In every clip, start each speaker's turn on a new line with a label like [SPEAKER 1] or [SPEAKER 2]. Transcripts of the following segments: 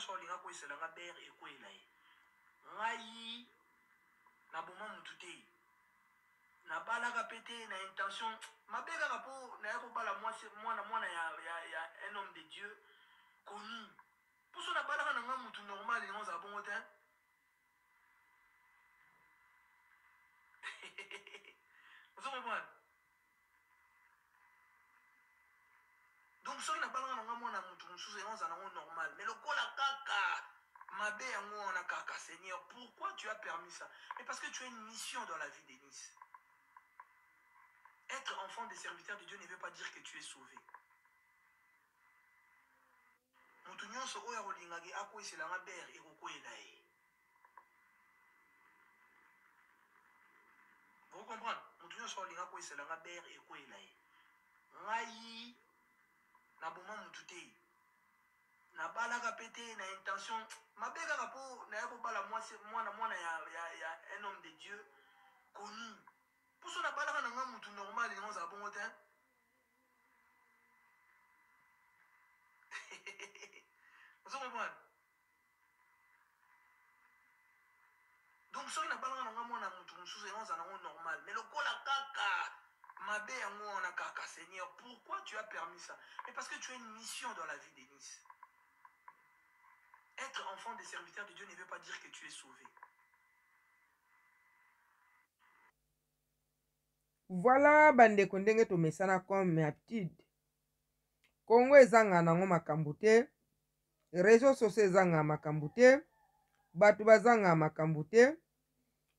[SPEAKER 1] nyonso alinga koyesela nga bere ekwela ye ngai naboma motu te nabalaka mpe te na intention mabe kaka mpo naye kobala mwana mwana ya un homme de dieu connu mposo nabalaka na nga motu normal alinga ozala bongo te ozokomona donc soki nabalanga nanga mwana motu mosusu elanza nango normal mais lokola kaka mabe yango wana kaka seigneur pourquoi tu as permis ça mais parce que tu as une mission dans la vie denis être enfant des serviteurs de dieu ne veut pas dire que tu es sauvé moto nyonso oyo akolingaki akweselanga bere ekokwela ye bokomprendre moto la mère et quoi ekwela ye ngai naboma motu te nabalaka mpe te na intention mabe kaka mpo naye kobala mwana mwana ya, ya, ya un homme de dieu connu mposo nabalaka nanga motu normal elingo ozala bongo te ozokomona donc soki nabalaka nanga mwana motu mosusu elingo ozala nango normal mais lokola kaka mabe yango wana kaka seigneur pourquoi tu as permis ça mais parce que tu as une mission dans la vie denise être enfant des serviteurs de dieu ne veut pas dire que tu es sauvé
[SPEAKER 2] voilà bandeko ndenge tomesana comme aptitude kongo ezanga nango makambo te réseau soso ezanga makambo te bato bazanga makambo te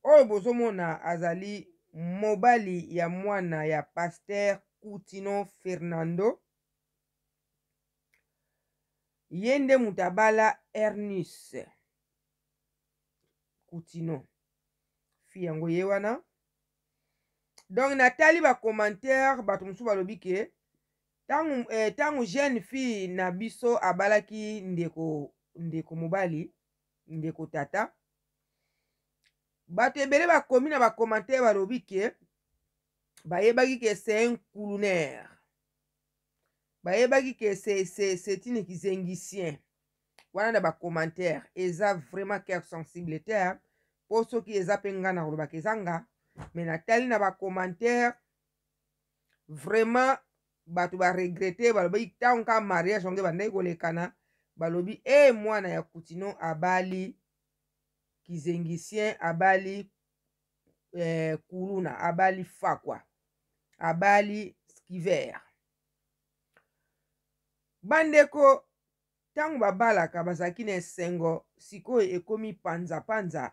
[SPEAKER 2] oyo bozomona azali mobali ya mwana ya paster coutinho fernando ye nde moto abala ernus coutinho fi yango ye wana donc natali bacommentaire bato mosusu balobi ke ntango eh, tango jeune fille na biso abalaki ndeko ndeko mobali ndeko tata bato ebele bakomi na bacommentaire balobi ke bayebaki ke c'est un coulonere bayebaki ke c'est une kizengisien wana na bacommentaire eza vraiment cœur sensible te mpo soki eza mpe ngai na kolobaka eza nga me natali na bacommentaire vraiment bato baregrete balobaki ntango kaka mariage yango ebandaki kolekana balobi e mwana ya kutino abali kizengisien abali eh, kuluna abali fakwa abali skiver bandeko ntango babalaka bazalaki na esengo sikoyo ekomi panzapanza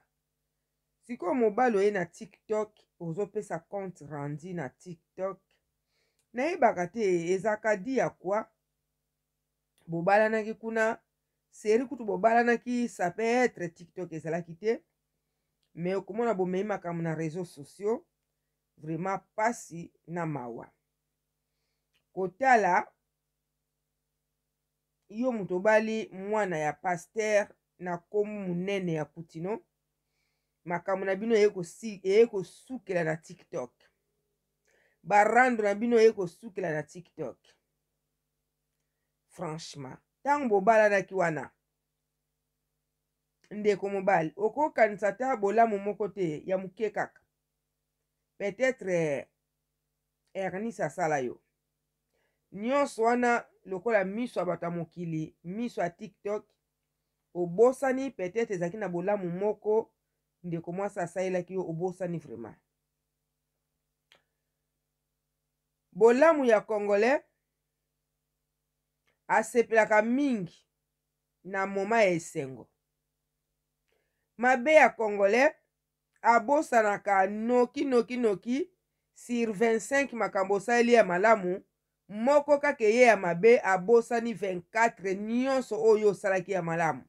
[SPEAKER 2] sikoyo mobali oye na tiktok ozopesa compte randi na tiktok nayebaka te eza kadi ya kwa bobalanaki kuna seri kutu bobalanaki ça peut être tiktok ezalaki te me okomona bomei makambo na réseau sociaux vraiment mpasi na mawa kotala yo moto obali mwana ya paster na nkomo monene ya kutino makambo na bino eye kosukela na tiktok barando na bino eye kosukela na tiktok franchement ntango bobalanaki wana ndeko mobali okokanisa ta bolamu moko te ya moke kaka peut-être eh, ernise asala yo nyonso wana lokola miso ya bato ya mokili miso ya tiktok obosani peut-être ezalaki na bolamu moko ndeko mwasi asalelaki yo obosani vraiment bolamu ya congolais asepelaka mingi na moma ya esengo mabe ya congolais abosanaka noki noki noki sur 25 makambo osaleli ya malamu moko kaka eye ya mabe abosani 24 nyonso oyo osalaki ya malamu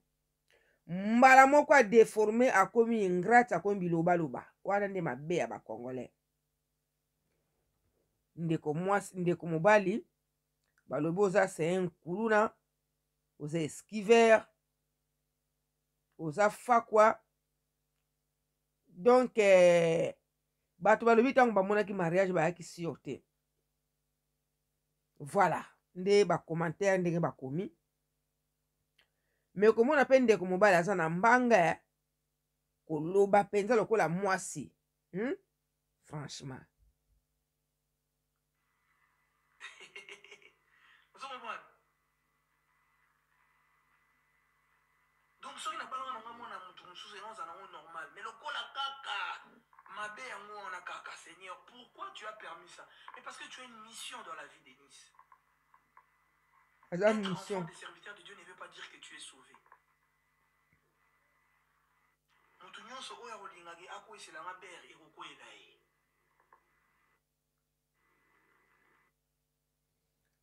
[SPEAKER 2] mbala moko adeforme akomi ingrate akomi bilobaloba wana nde mabe ya bacongolais ndeko mwasi ndeko mobali balobi oza sain nkuluna oza esquiver oza fakwa donk eh, bato balobi ntango bamonaki mariage bayaki sur te voilà nde bacommentaire ndenge bakomi me komona mpe ndeko mobali aza na mbanga koloba mpenza lokola mwasi hmm? franchement
[SPEAKER 1] soki nabalanga nanga mona motu mosusu yango oza nango normal mais lokola kaka mabe yango wana kaka seigneur pourquoi tu as permis ça mais
[SPEAKER 2] parce que tu as une mission dans la vie de nice Être mission. enfant
[SPEAKER 1] des serviteurs de Dieu ne veut pas dire que tu es sauvé. moto nyonso oyo akolingaki akoyiselanga bere ekokwela ye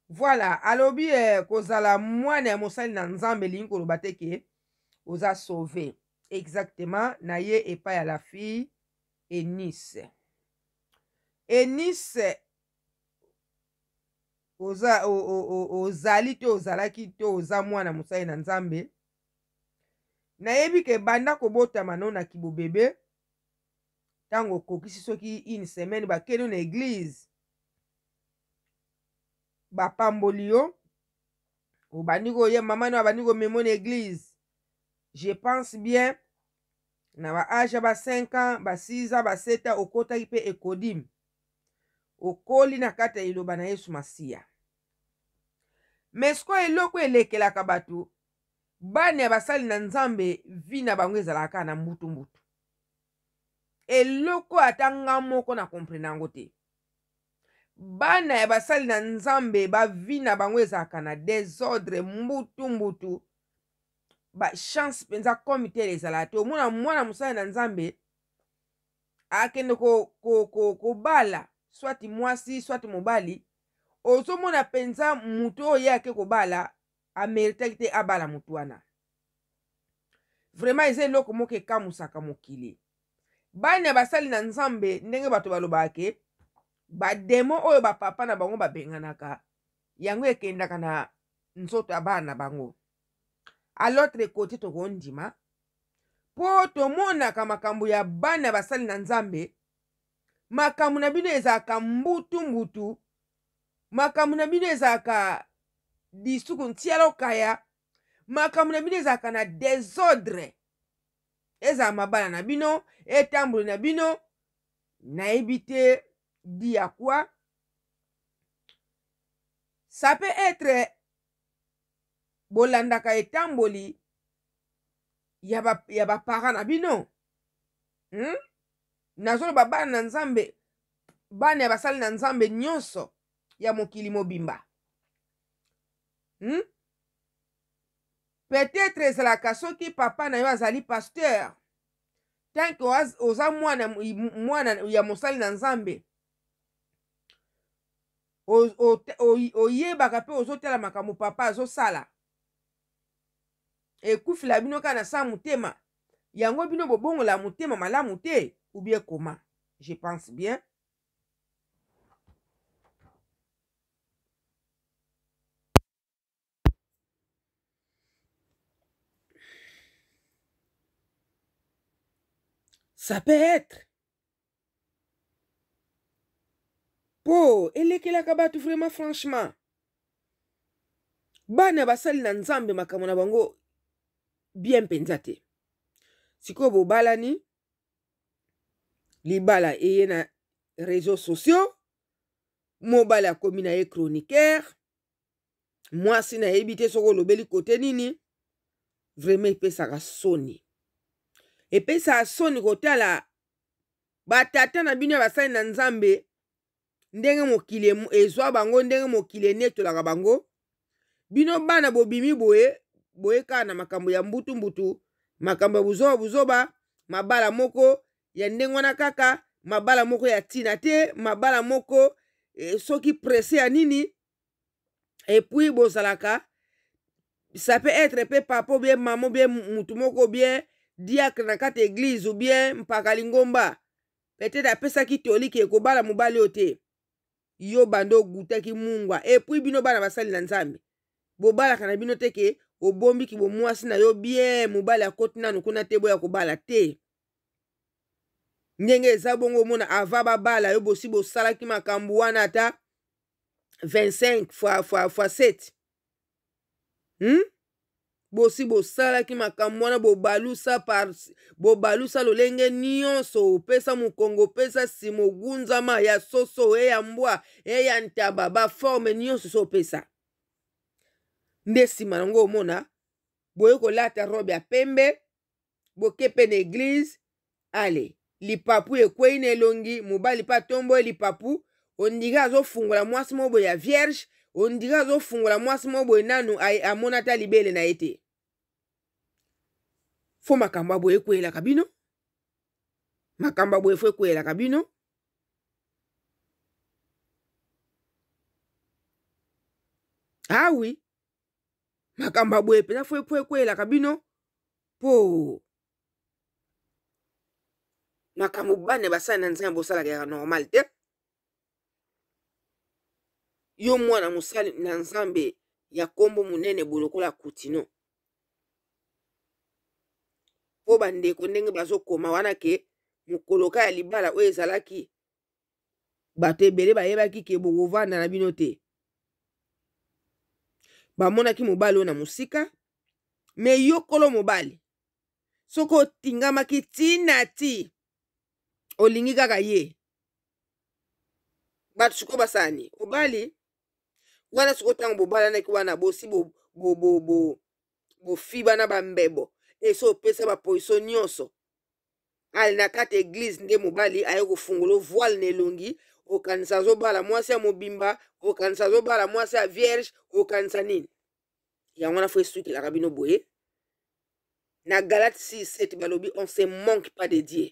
[SPEAKER 2] voilà alobi eh, kozala mwana ya mosali na nzambe elingi koloba te ke oza sauve exactement na ye epai ya la fille enise enise oza ozali to ozalaki to oza mwana mosali na nzambe nayebi ke ebanda kobotama no na kibobebe ntango okokisi soki une semaine bakeni na eglize bapamboli yo obandi koya mama no abandi komemo na eglize je pense bien na baage ya ba 5 ans ba 6 ans ba 7 ans okotaki mpe ekodimi okoli na kati ya liloba na yesu masiya me sikoyo eloko elekelaka bato bana ya basali na nzambe vi na bango ezalaka kaka na mbutumbutu eloko ata nga moko na komprene yango te bana ya basali na nzambe bavi na bango ezalaka na desordre mbutumbutu bachance mpenza komi tere ezala te omona mwana mosala na nzambe akende kobala ko, ko, ko swati mwasi swati mobali ozomona mpenza motu oyo ye ake kobala ameritaki te abala motu wana vraimen eza eloko moko ekamusaka mokili bana basali na nzambe ndenge bato balobake bademo oyo bapapa na bango babenganaka yango ekendaka na nzoto ya bana na bango à l'autre côté tokondima mpo tomonaka makambo ya bana basali na nzambe makambo na bino ezalaka mbutu-mbutu makambo na bino ezalaka lisuku ntiala okaya makambo na bino ezalaka na desordre ezala mabala na bino etamboli na bino nayebi te di ya kwa ça peut être bolandaka etamboli ya baparent na bino hmm? nazoloba bana na nzambe bana ya basali na nzambe nyonso ya mokili mobimba hmm? peut-être ezalaka soki papa na yo azali paster tanke oza mwana, mwana ya mosali na nzambe oyebaka mpe ozotala makambo papa azosala ekufila bino kana na sa mutema yango bino bobongola motema malamu ou bien comment, je pense bien ça peut être qui la kabatu vraiment franchement bana basali na nzambe makamona bango bien mpenza te sikoyo bobalani libala eye na réseau sociaux mobali akomi na ye chroniqueur mwasi nayebi te soki olobeli kote nini vraimen epesaka soni epesaka soni kotala batata na bino ya basali na nzambe ndenge mokili e, ezwa bango ndenge mokili enetolaka bango bino bana bobimi boye boye kaka na makambo ya mbutu-mbutu makambo ya buzoba-buzoba mabala moko ya ndenge wana kaka mabala moko ya ntina te mabala moko eh, soki presse ya nini epuis bozalaka ça peut être mpe papa ou bien mama ou bien mutu moko ou bien diacre na kati église ou bien mpaka lingomba peut-être apesaki toliki ekobala mobali oyo te yo bando ogutaki mungwa epuis bino bana basali na nzambe bobalaka na bino te ke obombiki bomwasi na yo bien mobali akoti nanu kuna te boya kobala te ndenge eza bongo omona ava babala yo bosi bosalaki makambo wana ata 25 fois, fois, fois 7 hmm? bosi bosalaki makambo wana bobalusa par bobalusa lolenge nyonso opesa mokongo opesa nsima ogunzama ya soso eya mbwa eya ntaba baforme nyonso so opesa nde nsima nango omona boye kolata robe ya pembe boke mpe na eglize ale lipapu ekwei na elongi mobali mpe atomboli lipapu ondire azofungola mwasi moko boye ya vierge ondire azofungola mwasi moko boye nanu amona ata libele na ye te fo makambo ya boye ekweyelaka bino makambo ya boye fo ekweyelaka bino awi ah, oui. makambo ya boye mpenza po ekweyelaka bino mpo makambo bana basali na nzambe osalaka yaka normal te yo mwana mosali na nzambe ya nkombo monene boye lokola kutino mpo bandeko ndenge bazokoma wana ke mokolo ka ya libala oyo ezalaki bato ebele bayebaki ke bokovanda na bino te bamonaki mobali oyo na mosika me yo kolo mobali soki otingamaki ti na ti olingi kaka ye bato sikoyo basani obali wana sikoyo ntango bobalanaki wana bosi bofi bo, bo, bo, bo bana bambebo esi opesa bapoziso nyonso ale na kati eglize nde mobali aye kofungola voile na elongi okanisa azobala mwasi ya mobimba okanisa azobala mwasi ya vierge okanisa nini yango wana fo esukelaka bino boye na galate 67 balobi on se manque pas de dieu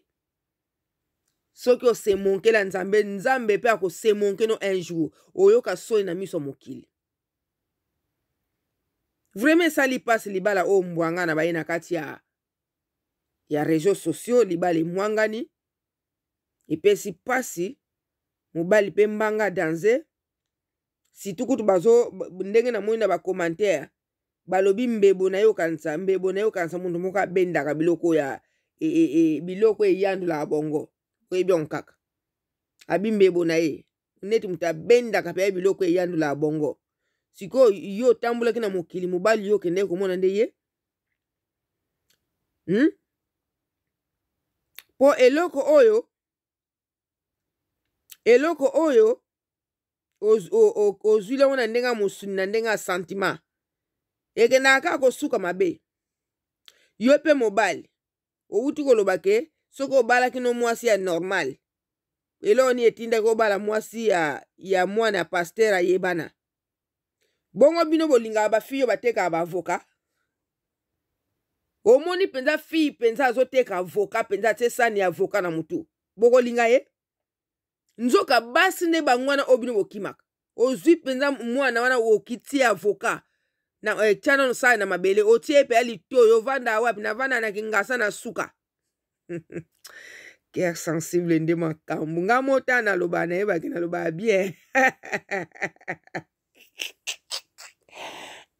[SPEAKER 2] soki osemonkela nzambe nzambe mpe akosemonkeno un jour oyoka soni na miso mokili vraimen esali mpasi libala oyo mbwangana baye na kati ya ya réseau sociaux libala emwangani epesi mpasi mobali mpe mbanga danse situ kutu bazo ndenge namoni na bacommentaire balobi mbebo nayokanisa mbebo nayokanisa motu moko abendaka biloko ya e, e, e, biloko eyandolaka bongo oyebi yango kaka abi mbebo na ye neti moto abendaka mpe ya biloko eyandolaka bongo sikoyo yo otambolaki na mokili mobali yo okendeki komona nde ye hmm? mpo eloko oyo eloko oyo ozwi yango na ndenge ya mosuni na ndenge ya santima ekendaka kaka kosuka mabe yo mpe mobali owuti koloba ke soki obalaki no mwasi ya normal eloko nini etindaki obala mwasi ya, ya mwana ya paster ayebana bongo bino bolingaka bafille oyo batekaka baavoka omoni mpenza fille mpenza azoteka avoka mpenza te sani ya avoka na motu bokolinga ye nzoka basi nde bango wana oyo bino bokimaka ozwi mpenza mwana wana okitia avoka na eh, tia nano osala na mabele otie epe ya litoyo ovanda wapi navanda na kingasa na suka kere sensible nde makambo nga mota naloba nayebaki nalobaa bien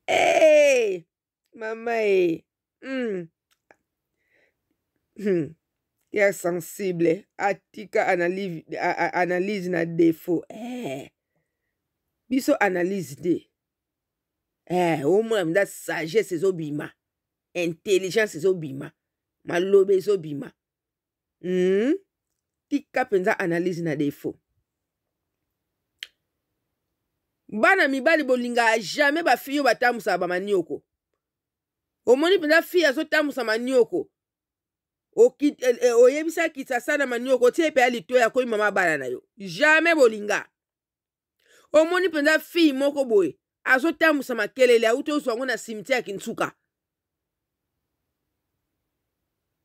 [SPEAKER 2] hey, eh! mama e mm. hmm. hmm. ya sensible atika analyse, analyse na defo eh. biso analyse te eh, omona mda sagesse ezobima intelligence ezobima maloba ezobima mm? tika mpenza analyse na defo bana mibali bolingaka jamai bafille oyo batambwisaka bamanioko omoni mpenza fille azotambusa manioko Eh, eh, oyebisa kisasa na manioko otie mpe ya litoyi akomi mama bana na yo jamai bolinga omoni mpenza fille moko boye azotambusa makelele auti ozwa yango na simitiare ya kinsuka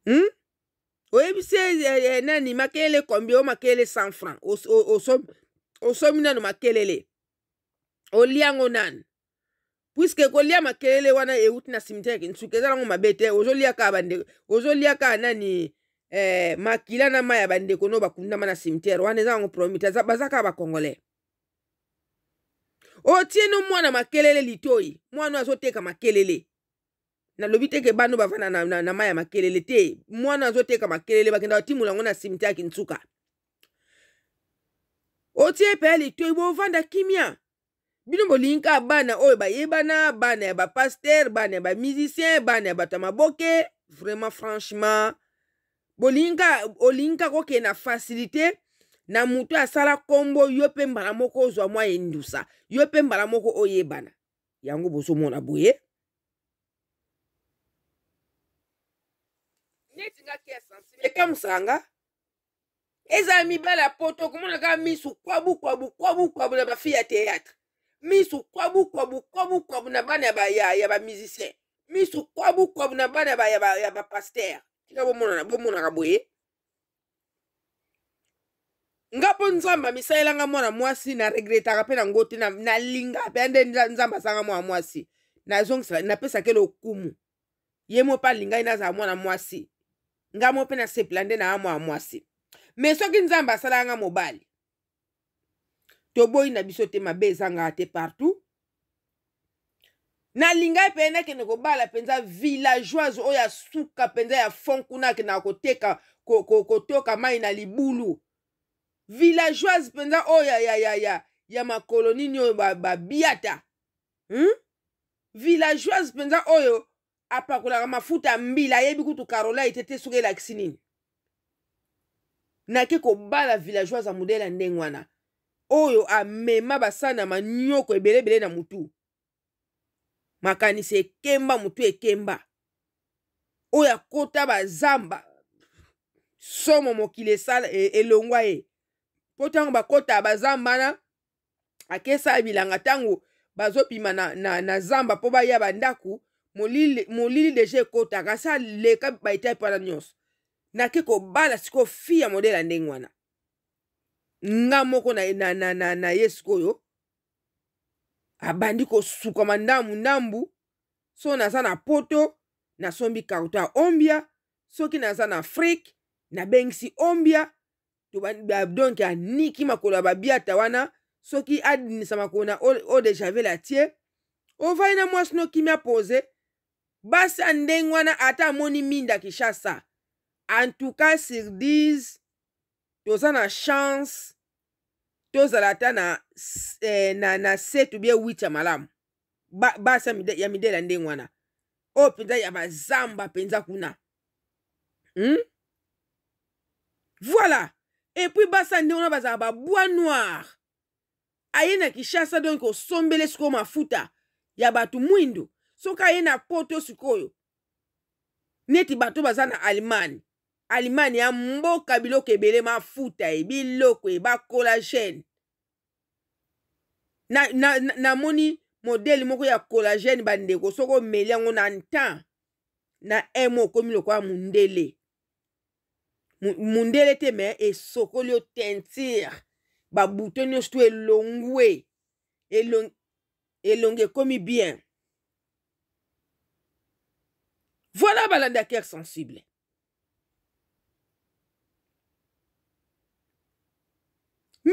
[SPEAKER 2] hmm? oyebisi eh, eh, eh nani makelele kombi o makelele cent franc osomi nano makelele olia yango nani puiske kolia makelele wana euti na cimetiere nsuki eza nango mabe te ozolia kaka bandeko ozolia kaka nani eh, makila na mai ya bandeko no bakundama na cimetiere wana eza nango probleme te baza kaka bacongolais otieno mwana makelele litoi mwana azoteka makelele nalobi teke bano bavanda na, na, na mai ya makelele te mwana azoteka makelele bakenda kotimula yango na cimetiere ya kintsuka otie pe litoi bovanda kimia bino bolingi kaka bana oyo bayebana bana ya bapaster bana ya bamusicien bana ya bato ya maboke vraiment franchement bolingi kaka olingi kaka okende na facilité na motu asala nkombo yo mpe mbala moko ozwa mwa endusa yo mpe mbala moko oyebana yango bozomona boye neti nga ke sensible ekamusanga ezala mibale ya poto okomona kaka misu kwabu kwabu kwabu kwabu na bafille ya théâtre miso kwabu kwabu kwabu kwabu na bana ba ya ya ba musicien miso kwabu kwabu na bana ba ya ba ya ba pasteur tika bomona na bomona ka boye nga mpo nzambe amisalelanga mwana mwasi na regretaka mpe nango te nalinga mpe nde nzambe asanga mwana mwasi nazongisaka napesaka ele okumu ye mo mpe alingai nazala mwana mwasi nga mo mpe nasepela nde naa mwana mwasi me soki nzambe asalanga mobali toboyi na biso te mabe ezangaka te partout nalingai mpe nakende kobala mpenza villageoise oyo asuka mpenza ya fond kuna akendaka koteka kotoka mai na libulu villageoise mpenza oyo ya, ya, ya, ya, ya makolo nini oyo babiata hmm? villageoise mpenza oyo apakolaka mafuta mbila ayebi kutu karola ete te soki elakisi nini nake kobala villageoise ya modele ya ndenge wana oyo amema basala na manyoko ebelebele na motu makanisi ekemba motu ekemba oyo akota bazamba somo mokili esala e, elongwa ye mpo ntango bakota bazamba wana akesala bilanga ntango bazopima na, na, na zamba mpo baya bandako molili, molili deja ekotaka asi aleka baetape wana nyonso nake kobala sikoyo fi ya modele ya ndenge wana nga moko na, na, na, na, na ye sikoyo abandi kosukama ndambu ndambu so naza na poto nasombi karto ya ombia soki naza na afrike nabengisi ombia donk aniki makolo ya babiata wana soki adinisa makolo na eau de javel atie ovai na mwasi nokimi apoze basi ya ndenge wana ata amoni minda kinshasa antuka sur 10 toza na chance tozala ata na, eh, na, na se to bie wit ya malamu basi ba ya midela ndenge wana oyo mpenza ya bazamba mpenza kuna hmm? voilà epuis basi ya ndenge wana bazala babwa noire aye na kishasa donk osombele sikoyo mafuta ya bato mwindu soki aye na poto sikoyo neti bato baza na allemagne alimane ya mboka biloko ebele mafuta ye biloko ye bacolagene namoni na, na, na moni, modele moko ya colagene bandeko soki omeli yango na ntan na m okomi lokola mundele mundele te me esokoli yo tentire babuto nyonso to elongwe elongi elong ekomi bien voilà balanda cœur sensible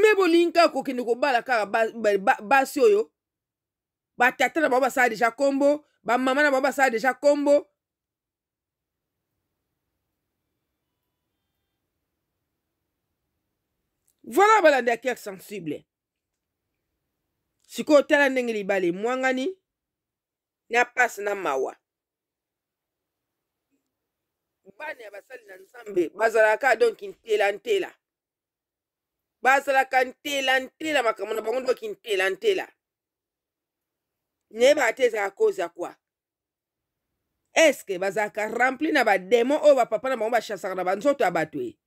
[SPEAKER 2] me bolingi kaka kokende kobala kaka basi ba, ba, ba, oyo batata na bango basala deja kombo bamama na bango basala deja kombo voilà balanda ya cœur sensible sikoyo tala ndenge libala emwangani na mpasi na mawa bana ya basali na nzambe bazalaka donki ntela ntela bazalaka ntela ntela makambo na bango nde baki ntela ntela neyebaka te ezalaka koza kwa eske bazalaka rempli na bademo oyo bapapa na bango bashasaka na banzoto ya bato e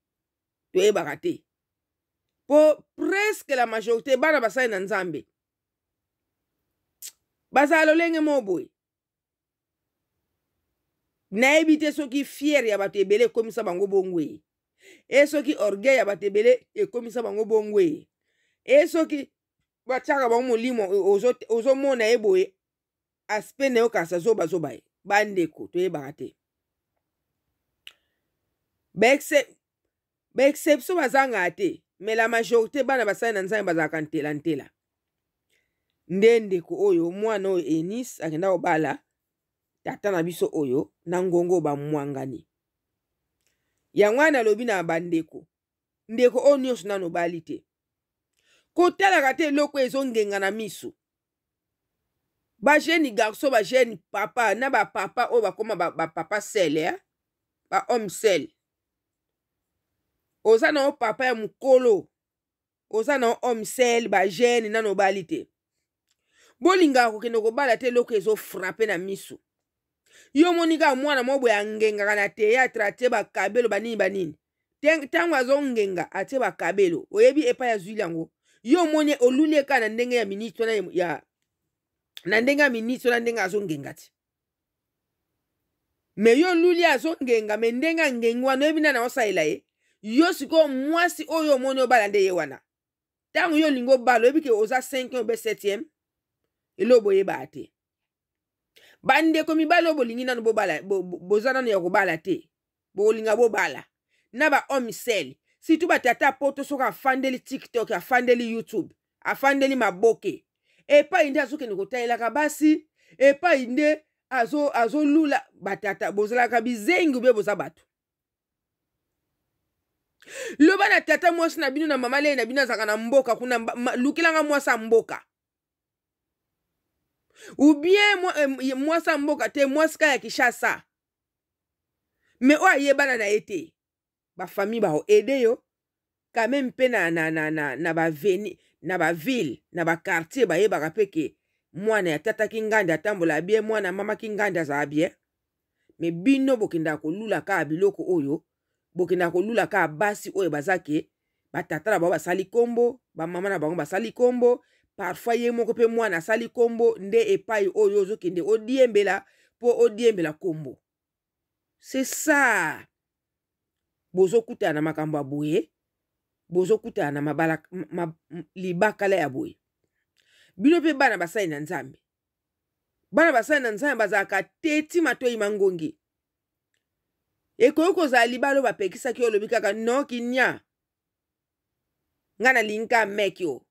[SPEAKER 2] toyebaka te mpo preske la majorité bana basali na nzambe bazala lolenge moko boye nayebi te soki fiere ya bato ebele ekomisa bango bongo e e soki orgueil ya bato ebele ekomisa bango bongo ye e soki batiaka bango molimo e, ozomona ye boye aspe na yo kasi azobazoba ye bandeko toyebaka te baexception bazangaka te me la majorité bana basali na nzambe bazalaka ntelantela nde ndeko oyo mwana oyo enis akenda kobala tata na biso oyo na ngongo bamwangani yango wana alobi na bandeko ndeko oyo nyonso nano obali te kotalaka te eloko ezongenga na miso bajeni garso bajeni papa na bapapa oyo bakóma bapapa ba sele eh? bahomme sele oza na o papa ya mokolo oza na o homme sele bajene nano obali te bolingaka kokende kobala te eloko ezofrape na miso yo omoni kaka mwana moko boye angengaka na teatre atie bakabelo banini banini ntango azongenga atie bakabelo oyebi epai azwili yango yo omoni oluli ye kaka na ndenge ya ministre wana ya na ndenge ya ministre wana ndenge azongenga ti me yo oluli azongenga me ndenge angengi wana oyebi nani aosalela ye yo sikoyo mwasi oyo omoni obala nde ye wana ntango yo olingi obala oyebi ke oza 5 obe 7 elo boyebaa te bandeko mibali oyo bolingi nano boza bo, bo nano ya kobala te bolinga bobala na bahome sel surtout batata poto soki afandeli tiktok afandeli youtube afandeli maboke epai nde azokende kotalelaka basi epai nde azolula azo, azo batata bozalaka bizengi bie boza bato loba na tata mwasi na bino na mama leye na bino azalaka na mboka kuna lukelanga mwasi ya mboka ou bien mwasi ya eh, mboka te mwasi kaka ya kinshasa me oyo ayebana na ye te bafamille bakoede yo quand même mpe na, na, na, na, na baveni na baville na bakartier bayebaka mpe ke mwana atataki nganda atambola bien mwana amamaki nganda azala bien me bino bokendaka kolula kaka biloko oyo bokendaka kolula kaka basi oyo baza ke batata na bango basali kombo bamama na bango basali kombo parfois ye moko mpe mwana asali nkombo nde epai oyo oh, ozokende odiembela mpo odiembela nkombo se sa bozokutana na makambo ya boye bozokutana na mabala ma, libakala ya boye bino mpe bana basali na nzambe bana basali na nzambe bazalaka te ti matoi mangongi ekoki kozala libala oyo bapekisaki oyo olobi kaka nokinya ngai nalingi ka mek yo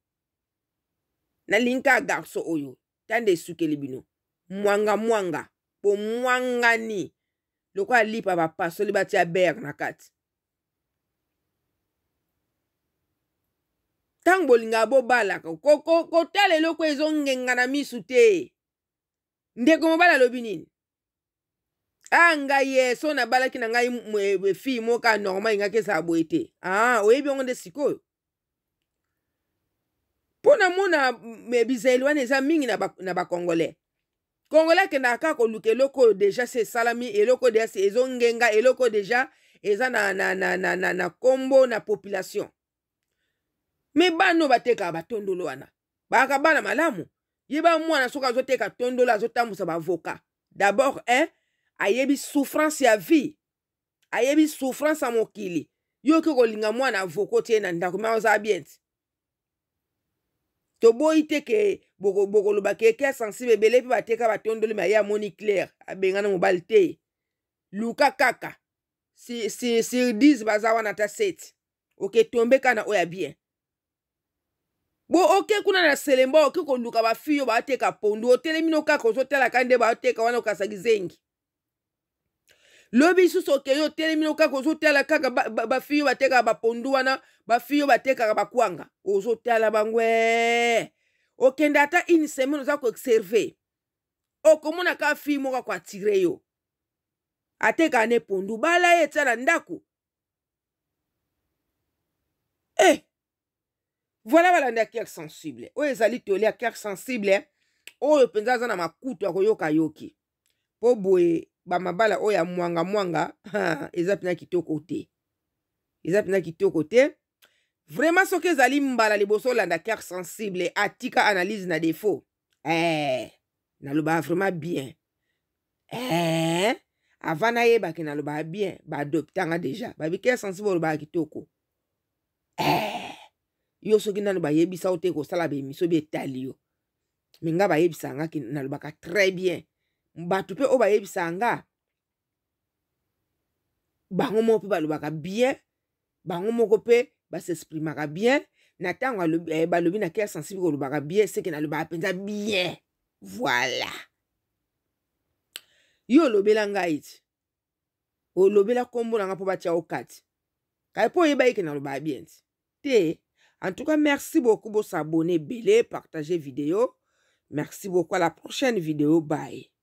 [SPEAKER 2] nalinga garso oyo tande esukeli bino hmm. mwanga mwanga bomwangani lokola lipa bapasoli batia bere na kati ntango bolinga bobalaka kotala eloko ezongenga na misu te ndeko mobali alobi nini a ah, ngai ye so nabalaki na ngai fille moko anormal engaki ezala boye te a ah, oyebi yango nde sikoyo mpo na mona bizaleli wana eza mingi na bacongolais congolais akendaka kaka koluka eloko oyo deja se esalami eloko oyo deja ezongenga eloko oyo deja eza na, na, na, na, na, na kombo na population me bana oyo batekaka batondolo wana bayaka bana malamu yeba mwana soki azoteka tondolo azotambusa bavoka dabord un eh, ayebi souffrance ya vie ayebi souffrance ya mokili yoki kolinga mwana avoko tie na ndako me aza bien ti toboyi te ke bokoloba ke eke sensible ebele mpe bateka batondoli me aye amoni claire abengana mobali te luka kaka sur si, si, 10 baza wana ata 7 oketombe kana oyo ya bien bo oke kuna na selemba oke koluka bafiyo baoteka pondu otelemino kaka ozotala ka nde baoteka wana okasaki zengi lobi lisusu okei otelemi kaka ozotala kaka bafiyo batekaka bapondu wana bafiyo batekaka bakwanga ozotala bango okende ata une semaine oza koobserve okomona oh, kaka fille moko akoatire yo atekaka na epondu bala ye etia na ndako e eh! voila balandi ya cœur sensible oyo oh, ezali tole ya cœur sensible oyo oh, mpenza aza na makutu akoyokayoki mpo boye bamabala oyo ya mwanga mwanga eza mpena kitoko te eza mpena kitoko te vraiment soki ezali mbala liboso olanda carte sensible atika analyse na défaut eh, nalobaka vraiment bien eh, avant nayebaki nalobaka bien baadoptanga deja babi carte sensible olobaka kitoko eh, yo soki nano bayebisa o te kosala bemisio bietali yo me nga bayebisangaki nalobaka très bien bato mpe oyo bayebisa nga bango moko mpe balobaka bien bango moko mpe basexprimaka bien na ntango eh, balobi na kere sensible kolobaka bien seke nalobaka mpenza bien voila yo olobela ngai ti olobela nkombo na nga mpo batia yo kati kaye mpo oyeba yeke nalobaka bien ti te en tout cas merci beaucoup bosabone ebele partage video merci beaucoup à la prochaine vidéo bye